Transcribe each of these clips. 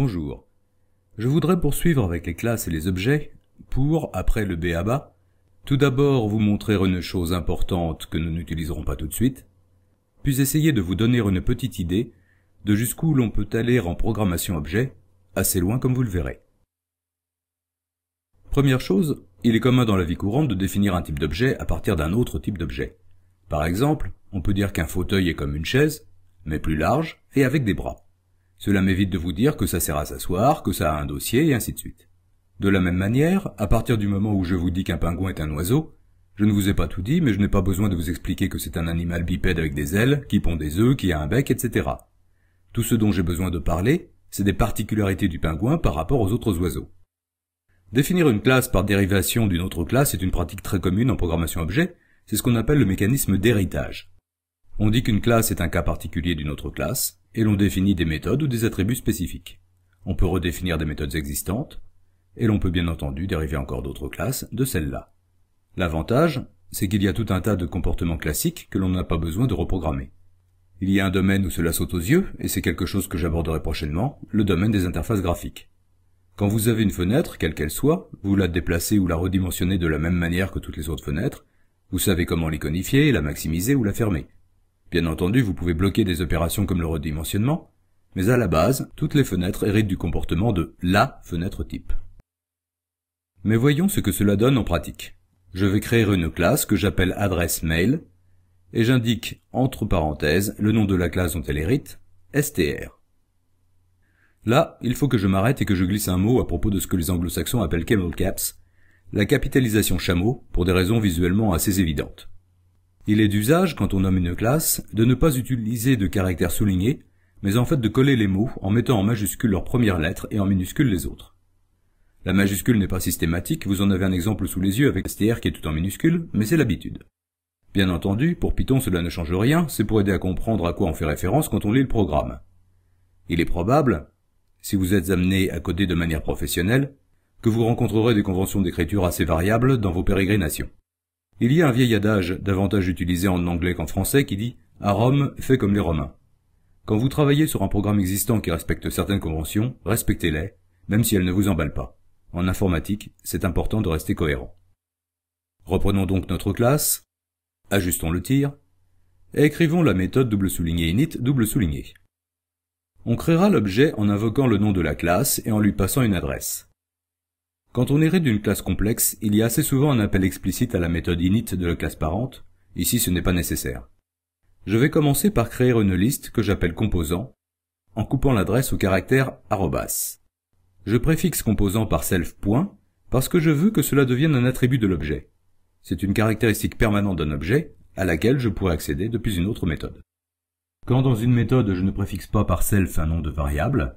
Bonjour. Je voudrais poursuivre avec les classes et les objets pour, après le BABA, tout d'abord vous montrer une chose importante que nous n'utiliserons pas tout de suite, puis essayer de vous donner une petite idée de jusqu'où l'on peut aller en programmation objet, assez loin comme vous le verrez. Première chose, il est commun dans la vie courante de définir un type d'objet à partir d'un autre type d'objet. Par exemple, on peut dire qu'un fauteuil est comme une chaise, mais plus large et avec des bras. Cela m'évite de vous dire que ça sert à s'asseoir, que ça a un dossier, et ainsi de suite. De la même manière, à partir du moment où je vous dis qu'un pingouin est un oiseau, je ne vous ai pas tout dit, mais je n'ai pas besoin de vous expliquer que c'est un animal bipède avec des ailes, qui pond des œufs, qui a un bec, etc. Tout ce dont j'ai besoin de parler, c'est des particularités du pingouin par rapport aux autres oiseaux. Définir une classe par dérivation d'une autre classe est une pratique très commune en programmation objet, c'est ce qu'on appelle le mécanisme d'héritage. On dit qu'une classe est un cas particulier d'une autre classe, et l'on définit des méthodes ou des attributs spécifiques. On peut redéfinir des méthodes existantes, et l'on peut bien entendu dériver encore d'autres classes de celles-là. L'avantage, c'est qu'il y a tout un tas de comportements classiques que l'on n'a pas besoin de reprogrammer. Il y a un domaine où cela saute aux yeux, et c'est quelque chose que j'aborderai prochainement, le domaine des interfaces graphiques. Quand vous avez une fenêtre, quelle qu'elle soit, vous la déplacez ou la redimensionnez de la même manière que toutes les autres fenêtres, vous savez comment l'iconifier, la maximiser ou la fermer. Bien entendu, vous pouvez bloquer des opérations comme le redimensionnement, mais à la base, toutes les fenêtres héritent du comportement de la fenêtre type. Mais voyons ce que cela donne en pratique. Je vais créer une classe que j'appelle adresse mail, et j'indique entre parenthèses le nom de la classe dont elle hérite, str. Là, il faut que je m'arrête et que je glisse un mot à propos de ce que les anglo-saxons appellent camel caps, la capitalisation chameau, pour des raisons visuellement assez évidentes. Il est d'usage, quand on nomme une classe, de ne pas utiliser de caractères soulignés, mais en fait de coller les mots en mettant en majuscule leurs premières lettres et en minuscule les autres. La majuscule n'est pas systématique, vous en avez un exemple sous les yeux avec str qui est tout en minuscule, mais c'est l'habitude. Bien entendu, pour Python cela ne change rien, c'est pour aider à comprendre à quoi on fait référence quand on lit le programme. Il est probable, si vous êtes amené à coder de manière professionnelle, que vous rencontrerez des conventions d'écriture assez variables dans vos pérégrinations. Il y a un vieil adage, davantage utilisé en anglais qu'en français, qui dit « À Rome, fais comme les Romains ». Quand vous travaillez sur un programme existant qui respecte certaines conventions, respectez-les, même si elles ne vous emballent pas. En informatique, c'est important de rester cohérent. Reprenons donc notre classe, ajustons le tir, et écrivons la méthode double souligné init double souligné. On créera l'objet en invoquant le nom de la classe et en lui passant une adresse. Quand on hérite d'une classe complexe, il y a assez souvent un appel explicite à la méthode init de la classe parente, ici ce n'est pas nécessaire. Je vais commencer par créer une liste que j'appelle composant, en coupant l'adresse au caractère arrobas. Je préfixe composant par self point, parce que je veux que cela devienne un attribut de l'objet. C'est une caractéristique permanente d'un objet, à laquelle je pourrais accéder depuis une autre méthode. Quand dans une méthode je ne préfixe pas par self un nom de variable,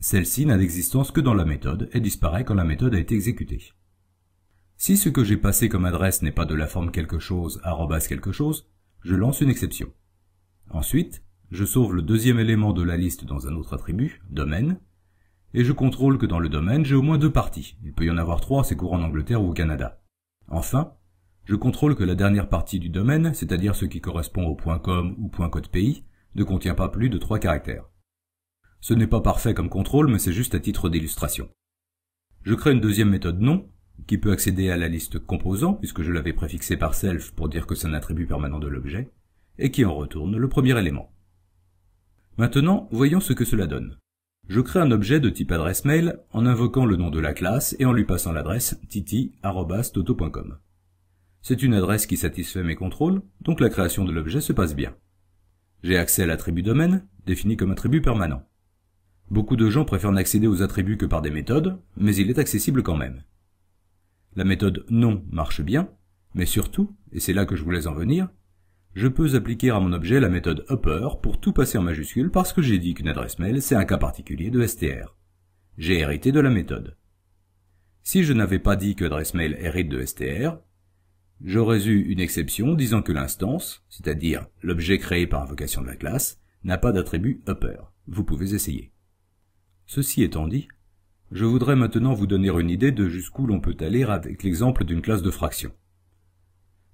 celle-ci n'a d'existence que dans la méthode et disparaît quand la méthode a été exécutée. Si ce que j'ai passé comme adresse n'est pas de la forme quelque chose, arrobas quelque chose, je lance une exception. Ensuite, je sauve le deuxième élément de la liste dans un autre attribut, domaine, et je contrôle que dans le domaine j'ai au moins deux parties, il peut y en avoir trois, c'est courant en Angleterre ou au Canada. Enfin, je contrôle que la dernière partie du domaine, c'est-à-dire ce qui correspond au .com ou .code pays, ne contient pas plus de trois caractères. Ce n'est pas parfait comme contrôle, mais c'est juste à titre d'illustration. Je crée une deuxième méthode nom, qui peut accéder à la liste composants, puisque je l'avais préfixée par self pour dire que c'est un attribut permanent de l'objet, et qui en retourne le premier élément. Maintenant, voyons ce que cela donne. Je crée un objet de type adresse mail en invoquant le nom de la classe et en lui passant l'adresse titi.toto.com. C'est une adresse qui satisfait mes contrôles, donc la création de l'objet se passe bien. J'ai accès à l'attribut domaine, défini comme attribut permanent. Beaucoup de gens préfèrent n'accéder aux attributs que par des méthodes, mais il est accessible quand même. La méthode non marche bien, mais surtout, et c'est là que je voulais en venir, je peux appliquer à mon objet la méthode upper pour tout passer en majuscule parce que j'ai dit qu'une adresse mail c'est un cas particulier de str. J'ai hérité de la méthode. Si je n'avais pas dit que adresse mail hérite de str, j'aurais eu une exception disant que l'instance, c'est-à-dire l'objet créé par invocation de la classe, n'a pas d'attribut upper. Vous pouvez essayer. Ceci étant dit, je voudrais maintenant vous donner une idée de jusqu'où l'on peut aller avec l'exemple d'une classe de fractions.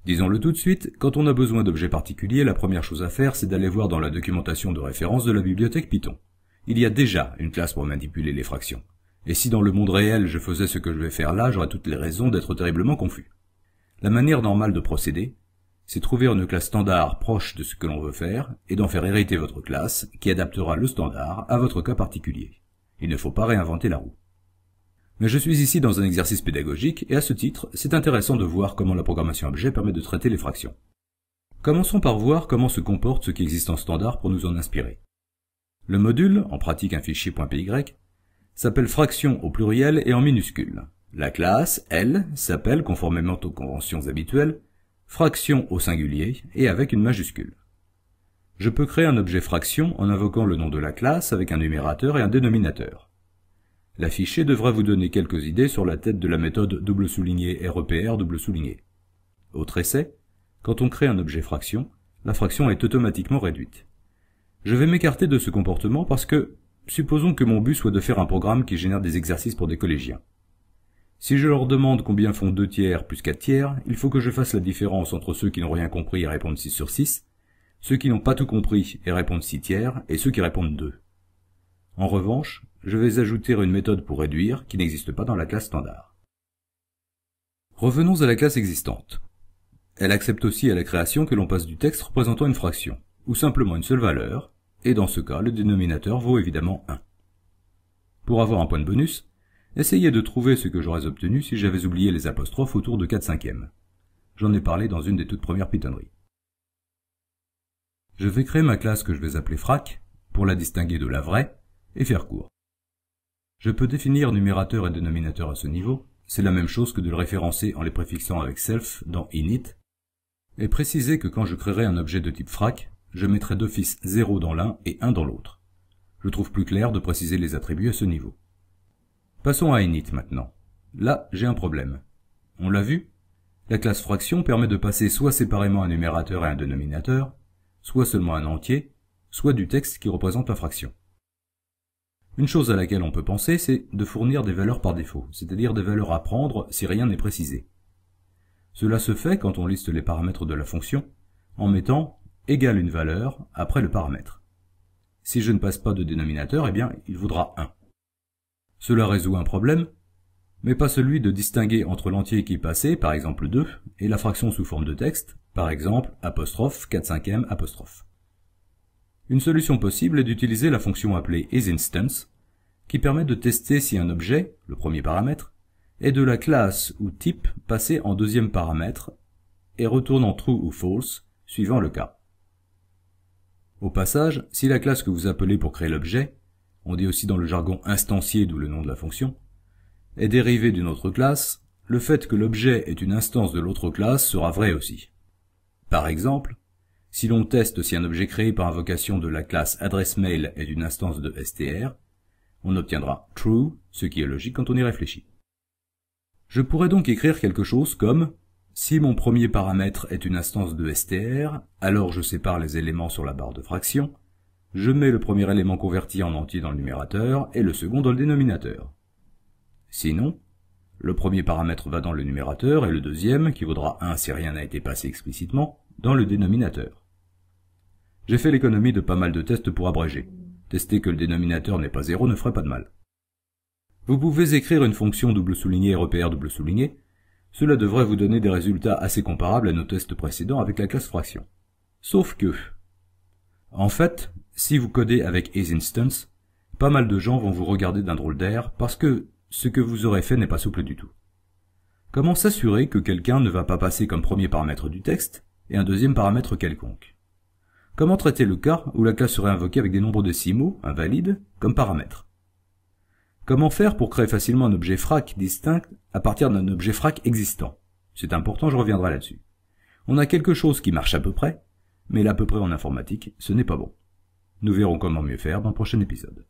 Disons-le tout de suite, quand on a besoin d'objets particuliers, la première chose à faire, c'est d'aller voir dans la documentation de référence de la bibliothèque Python. Il y a déjà une classe pour manipuler les fractions. Et si dans le monde réel je faisais ce que je vais faire là, j'aurais toutes les raisons d'être terriblement confus. La manière normale de procéder, c'est trouver une classe standard proche de ce que l'on veut faire et d'en faire hériter votre classe qui adaptera le standard à votre cas particulier. Il ne faut pas réinventer la roue. Mais je suis ici dans un exercice pédagogique et à ce titre, c'est intéressant de voir comment la programmation objet permet de traiter les fractions. Commençons par voir comment se comporte ce qui existe en standard pour nous en inspirer. Le module, en pratique un fichier .py, s'appelle fraction au pluriel et en minuscule. La classe, elle, s'appelle, conformément aux conventions habituelles, fraction au singulier et avec une majuscule je peux créer un objet fraction en invoquant le nom de la classe avec un numérateur et un dénominateur. L'affiché devrait vous donner quelques idées sur la tête de la méthode double souligné REPR double souligné. Autre essai, quand on crée un objet fraction, la fraction est automatiquement réduite. Je vais m'écarter de ce comportement parce que, supposons que mon but soit de faire un programme qui génère des exercices pour des collégiens. Si je leur demande combien font 2 tiers plus 4 tiers, il faut que je fasse la différence entre ceux qui n'ont rien compris et répondent 6 sur 6, ceux qui n'ont pas tout compris et répondent six tiers, et ceux qui répondent deux. En revanche, je vais ajouter une méthode pour réduire qui n'existe pas dans la classe standard. Revenons à la classe existante. Elle accepte aussi à la création que l'on passe du texte représentant une fraction, ou simplement une seule valeur, et dans ce cas, le dénominateur vaut évidemment 1. Pour avoir un point de bonus, essayez de trouver ce que j'aurais obtenu si j'avais oublié les apostrophes autour de 4 cinquièmes. J'en ai parlé dans une des toutes premières pitonneries. Je vais créer ma classe que je vais appeler frac, pour la distinguer de la vraie, et faire court. Je peux définir numérateur et dénominateur à ce niveau, c'est la même chose que de le référencer en les préfixant avec self dans init, et préciser que quand je créerai un objet de type frac, je mettrai d'office 0 dans l'un et 1 dans l'autre. Je trouve plus clair de préciser les attributs à ce niveau. Passons à init maintenant. Là, j'ai un problème. On l'a vu La classe fraction permet de passer soit séparément un numérateur et un dénominateur, soit seulement un entier, soit du texte qui représente la fraction. Une chose à laquelle on peut penser, c'est de fournir des valeurs par défaut, c'est-à-dire des valeurs à prendre si rien n'est précisé. Cela se fait quand on liste les paramètres de la fonction, en mettant égale une valeur après le paramètre. Si je ne passe pas de dénominateur, eh bien, il vaudra 1. Cela résout un problème, mais pas celui de distinguer entre l'entier qui passait, par exemple 2, et la fraction sous forme de texte, par exemple apostrophe 4 5 apostrophe. Une solution possible est d'utiliser la fonction appelée isInstance, qui permet de tester si un objet, le premier paramètre, est de la classe ou type passé en deuxième paramètre et retourne en true ou false, suivant le cas. Au passage, si la classe que vous appelez pour créer l'objet, on dit aussi dans le jargon instancier » d'où le nom de la fonction, est dérivé d'une autre classe, le fait que l'objet est une instance de l'autre classe sera vrai aussi. Par exemple, si l'on teste si un objet créé par invocation de la classe adresse mail est une instance de str, on obtiendra true, ce qui est logique quand on y réfléchit. Je pourrais donc écrire quelque chose comme si mon premier paramètre est une instance de str, alors je sépare les éléments sur la barre de fraction, je mets le premier élément converti en entier dans le numérateur et le second dans le dénominateur. Sinon, le premier paramètre va dans le numérateur et le deuxième, qui vaudra 1 si rien n'a été passé explicitement, dans le dénominateur. J'ai fait l'économie de pas mal de tests pour abréger. Tester que le dénominateur n'est pas 0 ne ferait pas de mal. Vous pouvez écrire une fonction double souligné repère double souligné. Cela devrait vous donner des résultats assez comparables à nos tests précédents avec la classe fraction. Sauf que, en fait, si vous codez avec isInstance, pas mal de gens vont vous regarder d'un drôle d'air parce que ce que vous aurez fait n'est pas souple du tout. Comment s'assurer que quelqu'un ne va pas passer comme premier paramètre du texte et un deuxième paramètre quelconque Comment traiter le cas où la classe serait invoquée avec des nombres de mots, invalides, comme paramètre Comment faire pour créer facilement un objet frac distinct à partir d'un objet frac existant C'est important, je reviendrai là-dessus. On a quelque chose qui marche à peu près, mais l'à à peu près en informatique, ce n'est pas bon. Nous verrons comment mieux faire dans le prochain épisode.